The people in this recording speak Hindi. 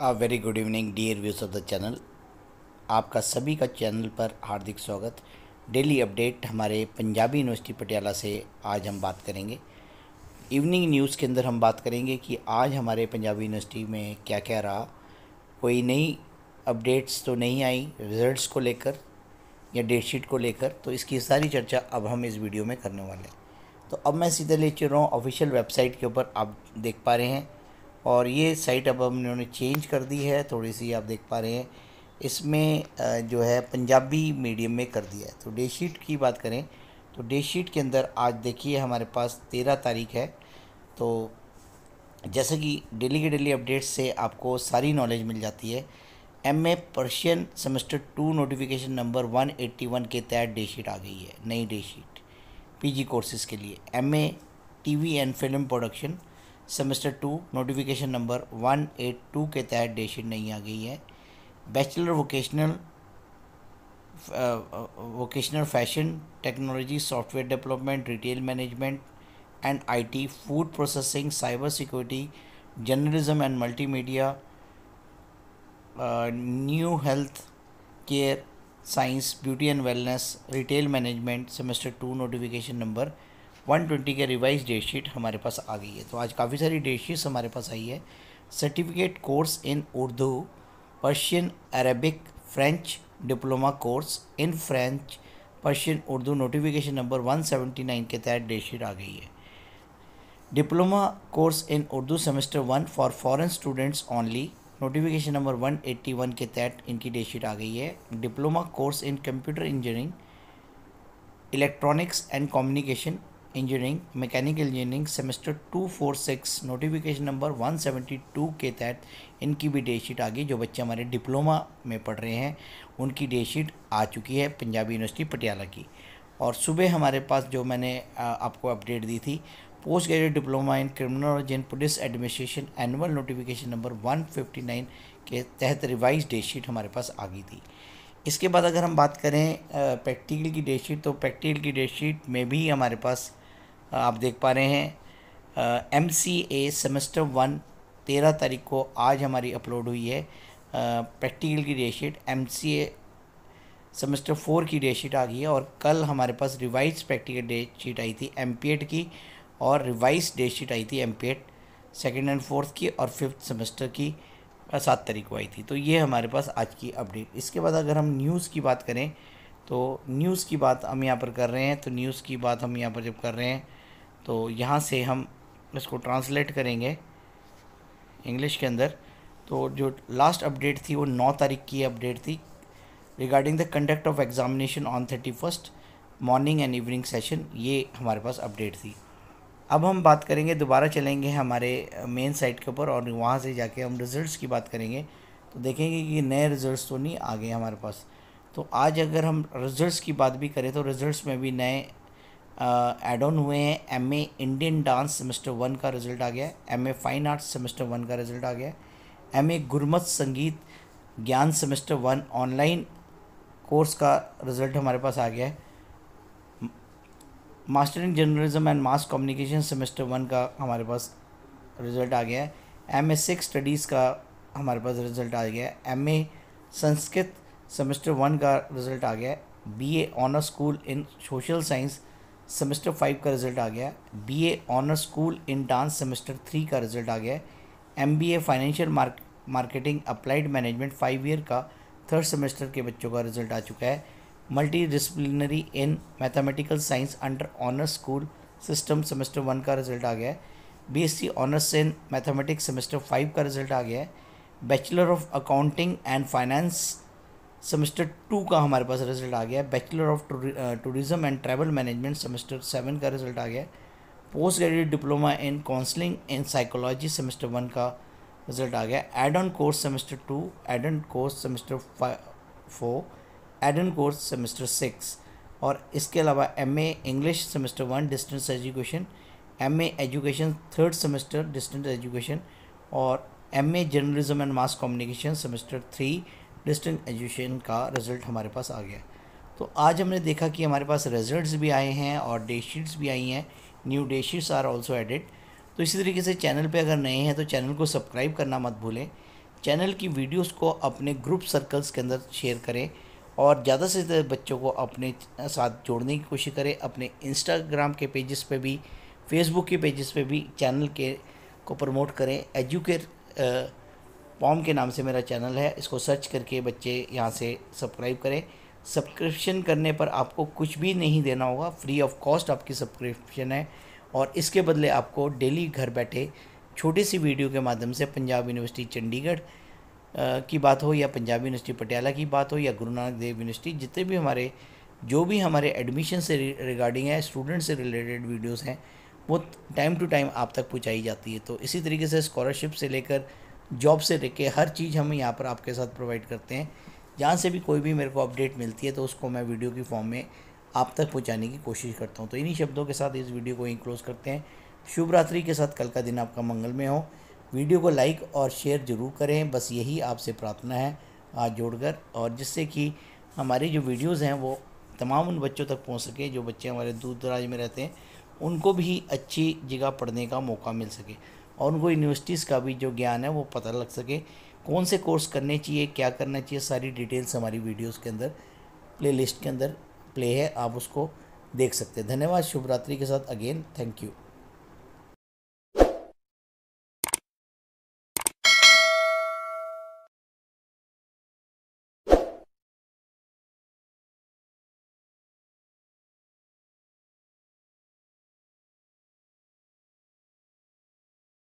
uh very good evening dear views of the channel आपका सभी का चैनल पर हार्दिक स्वागत डेली अपडेट हमारे पंजाबी यूनिवर्सिटी पटियाला से आज हम बात करेंगे इवनिंग न्यूज़ के अंदर हम बात करेंगे कि आज हमारे पंजाबी यूनिवर्सिटी में क्या क्या रहा कोई नई अपडेट्स तो नहीं आई रिजल्ट्स को लेकर या डेट शीट को लेकर तो इसकी सारी चर्चा अब हम इस वीडियो में करने वाले हैं तो अब मैं सीधे ले चल रहा हूँ ऑफिशियल वेबसाइट के ऊपर आप देख पा रहे हैं और ये साइट अब हम इन्होंने चेंज कर दी है थोड़ी सी आप देख पा रहे हैं इसमें जो है पंजाबी मीडियम में कर दिया है तो डे शीट की बात करें तो डे शीट के अंदर आज देखिए हमारे पास तेरह तारीख है तो जैसे कि डेली के डेली अपडेट्स से आपको सारी नॉलेज मिल जाती है M A Persian semester two notification number one eighty one के तहत डे शीट आ गई है नई date sheet P G courses के लिए M A T V and film production semester two notification number one eight two के तहत डेटशीट नहीं आ गई है bachelor vocational vocational fashion technology software development retail management and IT food processing cyber security journalism and multimedia new health care science beauty and wellness retail management semester two notification number 120 के रिवाइज डेट शीट हमारे पास आ गई है तो आज काफ़ी सारी डेट शीट्स हमारे पास आई है certificate course in Urdu Persian Arabic French diploma course in French Persian Urdu notification number 179 के तहत डेट शीट आ गई है diploma course in Urdu semester one for foreign students only notification number 181 के तहत इनकी डेट शीट आ गई है diploma course in computer engineering electronics and communication engineering mechanical engineering semester two four six notification number one seventy two के तहत इनकी भी डेट शीट आ गई जो बच्चे हमारे डिप्लोमा में पढ़ रहे हैं उनकी डेट शीट आ चुकी है पंजाबी यूनिवर्सिटी पटियाला की और सुबह हमारे पास जो मैंने आपको अपडेट दी थी post graduate diploma in criminology and police administration annual notification number one के तहत रिवाइज डेट शीट हमारे पास आ गई थी इसके बाद अगर हम बात करें प्रैक्टिकल की डेट शीट तो प्रैक्टिकल की डेट शीट में भी हमारे पास आप देख पा रहे हैं M C A semester one तेरह तारीख को आज हमारी अपलोड हुई है प्रैक्टिकल की date sheet M C A semester four की डेट शीट आ गई है और कल हमारे पास रिवाइज प्रैक्टिकल डेट शीट आई थी एम पी एड की और रिवाइज डेट शीट आई थी M P Ed second and fourth की और फिफ्थ सेमेस्टर की सात तारीख को आई थी तो ये हमारे पास आज की अपडेट इसके बाद अगर हम न्यूज़ की बात करें तो न्यूज़ की बात हम यहाँ पर कर रहे हैं तो न्यूज़ की बात हम यहाँ पर जब कर रहे हैं तो यहाँ से हम इसको ट्रांसलेट करेंगे इंग्लिश के अंदर तो जो लास्ट अपडेट थी वो नौ तारीख की अपडेट थी regarding the conduct of examination on thirty first morning and evening session ये हमारे पास अपडेट थी अब हम बात करेंगे दोबारा चलेंगे हमारे मेन साइट के ऊपर और वहाँ से जाके हम रिज़ल्ट्स की बात करेंगे तो देखेंगे कि नए रिज़ल्ट्स तो नहीं आ गए हमारे पास तो आज अगर हम रिज़ल्ट्स की बात भी करें तो रिज़ल्ट्स में भी नए एड ऑन हुए हैं M A Indian dance semester one का रिजल्ट आ गया है M A fine arts semester one का रिजल्ट आ गया है M A Gurmat Sangeet Gyan semester one online course का रिजल्ट हमारे पास आ गया है master in journalism and mass communication semester one का हमारे पास रिजल्ट आ गया है एम ए सिक्स स्टडीज़ का हमारे पास रिजल्ट आ गया है M A Sanskrit semester one का रिजल्ट आ गया है B A honour school in social science semester five का रिजल्ट आ गया B A honour school in dance semester three का रिजल्ट आ गया M B A financial marketing applied management five year का थर्ड सेमेस्टर के बच्चों का रिजल्ट आ चुका है multi disciplinary in mathematical science under honour school system semester one का रिजल्ट आ गया है B S C honours in mathematics semester five का रिजल्ट आ गया है bachelor of accounting and finance semester two का हमारे पास रिजल्ट आ गया है bachelor of tourism and travel management semester seven का रिजल्ट आ गया है post graduate diploma in counselling and psychology semester one का रिजल्ट आ गया add on course semester two add on course semester four add on course semester six और इसके अलावा M A English semester one distance education M A education third semester distance education और M A journalism and mass communication semester three distant education का रिज़ल्ट हमारे पास आ गया तो आज हमने देखा कि हमारे पास रिजल्ट्स भी आए हैं और डे शीट्स भी आई हैं new date sheets are also added तो इसी तरीके से चैनल पे अगर नए हैं तो चैनल को सब्सक्राइब करना मत भूलें चैनल की वीडियोस को अपने ग्रुप सर्कल्स के अंदर शेयर करें और ज़्यादा से ज़्यादा बच्चों को अपने साथ जोड़ने की कोशिश करें अपने इंस्टाग्राम के पेजेस पे भी फेसबुक के पेजेस पे भी चैनल के को प्रमोट करें एजुकेट पॉम के नाम से मेरा चैनल है इसको सर्च करके बच्चे यहाँ से सब्सक्राइब करें सब्सक्रिप्शन करने पर आपको कुछ भी नहीं देना होगा फ्री ऑफ कॉस्ट आपकी सब्सक्रिप्शन है और इसके बदले आपको डेली घर बैठे छोटी सी वीडियो के माध्यम से पंजाब यूनिवर्सिटी चंडीगढ़ की बात हो या पंजाब यूनिवर्सिटी पटियाला की बात हो या गुरु नानक देव यूनिवर्सिटी जितने भी हमारे जो भी हमारे एडमिशन से रिगार्डिंग है स्टूडेंट से रिलेटेड वीडियोज़ हैं वो टाइम टू टाइम आप तक पहुँचाई जाती है तो इसी तरीके से स्कॉलरशिप से लेकर जॉब से लेके हर चीज़ हम यहाँ पर आपके साथ प्रोवाइड करते हैं जहाँ से भी कोई भी मेरे को अपडेट मिलती है तो उसको मैं वीडियो की फॉर्म में आप तक पहुँचाने की कोशिश करता हूँ तो इन्हीं शब्दों के साथ इस वीडियो को इंक्लोज़ करते हैं शुभ रात्रि के साथ कल का दिन आपका मंगलमय हो वीडियो को लाइक और शेयर ज़रूर करें बस यही आपसे प्रार्थना है हाथ जोड़कर और जिससे कि हमारी जो वीडियोज़ हैं वो तमाम उन बच्चों तक पहुँच सके जो बच्चे हमारे दूर दराज में रहते हैं उनको भी अच्छी जगह पढ़ने का मौका मिल सके और उनको यूनिवर्सिटीज़ का भी जो ज्ञान है वो पता लग सके कौन से कोर्स करने चाहिए क्या करना चाहिए सारी डिटेल्स हमारी वीडियोस के अंदर प्ले लिस्ट के अंदर प्ले है आप उसको देख सकते हैं धन्यवाद शुभरात्रि के साथ अगेन थैंक यू